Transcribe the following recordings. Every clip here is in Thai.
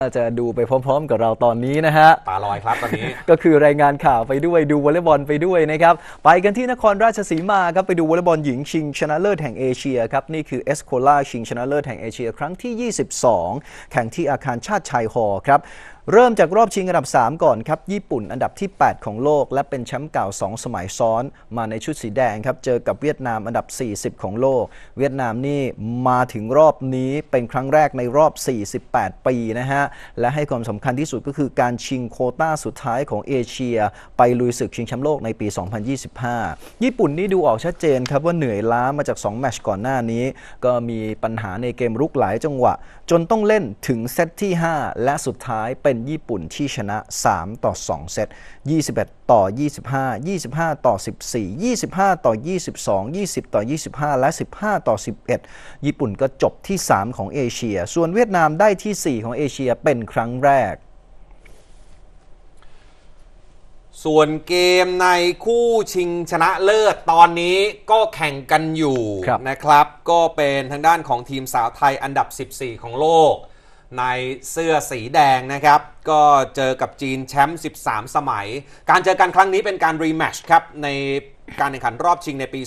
น่าจะดูไปพร้อมๆกับเราตอนนี้นะฮะตาลอยครับตอนนี้ ก็คือรายงานข่าวไปด้วยดูวอลเลย์บอลไปด้วยนะครับไปกันที่นครราชสีมาครับไปดูวอลเลย์บอลหญิง ชิงชนะเลิศแห่งเอเชียครับนี่คือเอสโคล่าชิงชนะเลิศแห่งเอเชียครั้งที่ 22 แข่งที่อาคารชาติชายฮอครับเริ่มจากรอบชิงอันดับ 3 ก่อนครับญี่ปุ่นอันดับที่ 8 ของโลก และเป็นแชมป์เก่า2สมัยซ้อนมาในชุดสีแดงครับเจอกับเวียดนามอันดับ 40 ของโลก เวียดนามนี่ มาถึงรอบนี้เป็นครั้งแรกในรอบ 48 ปีนะฮะและให้ความสำคัญที่สุดก็คือการชิงโคต้าสุดท้ายของเอเชีย ไปลุยศึกชิงแชมป์โลกในปี 2025 ญี่ปุ่นนี่ดูออกชัดเจนครับว่าเหนื่อยล้ามาจาก2แมตช์ก่อนหน้านี้ ก็มีปัญหาในเกมรุกหลายจังหวะ จนต้องเล่นถึงเซตที่5 และสุดท้ายเป็นนญี่ปุ่นที่ชนะ 3 ต่อ 2เซต21ต่อ 25 25 ต่อ 14 25 ต่อ 22 20 ต่อ 25 และ 15 ต่อ 11 ญี่ปุ่นก็จบที่ 3 ของเอเชีย ส่วนเวียดนามได้ที่ 4 ของเอเชียเป็นครั้งแรก ส่วนเกมในคู่ชิงชนะเลิศตอนนี้ก็แข่งกันอยู่นะครับ ก็เป็นทางด้านของทีมสาวไทยอันดับ 14 ของโลกในเสื้อสีแดงนะครับ ก็เจอกับจีนแชมป์ 13 สมัย การเจอกันครั้งนี้เป็นการรีแมชครับ ในการแข่งขันรอบชิงในปี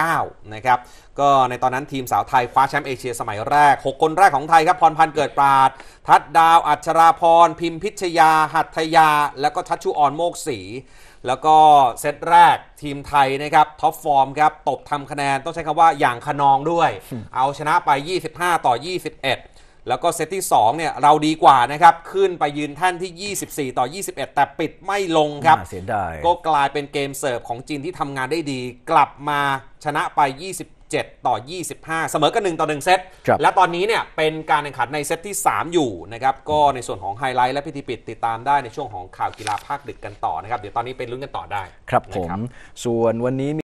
2009 นะครับ ก็ในตอนนั้นทีมสาวไทยคว้าแชมป์เอเชีย สมัยแรก 6 คนแรกของไทยครับ พรพันธ์เกิดปราด ทัดดาวอัชราพร พิมพิชยา หัตยา แล้วก็ทัชชุออนโมกศรีแล้วก็เซตแรกทีมไทยนะครับท็อปฟอร์มครับตบทำคะแนนต้องใช้คำว่าอย่างขนองด้วยเอาชนะไป 25 ต่อ 21แล้วก็เซตที่2เนี่ยเราดีกว่านะครับ ขึ้นไปยืนท่านที่ 24 ต่อ 21 แต่ปิดไม่ลงครับเสียดายก็กลายเป็นเกมเสิร์ฟของจีนที่ทำงานได้ดี กลับมาชนะไป 27 ต่อ 25 เสมอกัน 1 ต่อ 1 เซต และตอนนี้เนี่ยเป็นการแข่งขันในเซตที่ 3 อยู่นะครับก็ในส่วนของไฮไลท์และพิธีปิดติดตามได้ในช่วงของข่าวกีฬาภาคดึกกันต่อนะครับเดี๋ยวตอนนี้ไปลุ้นกันต่อได้ครับผมส่วนวันนี้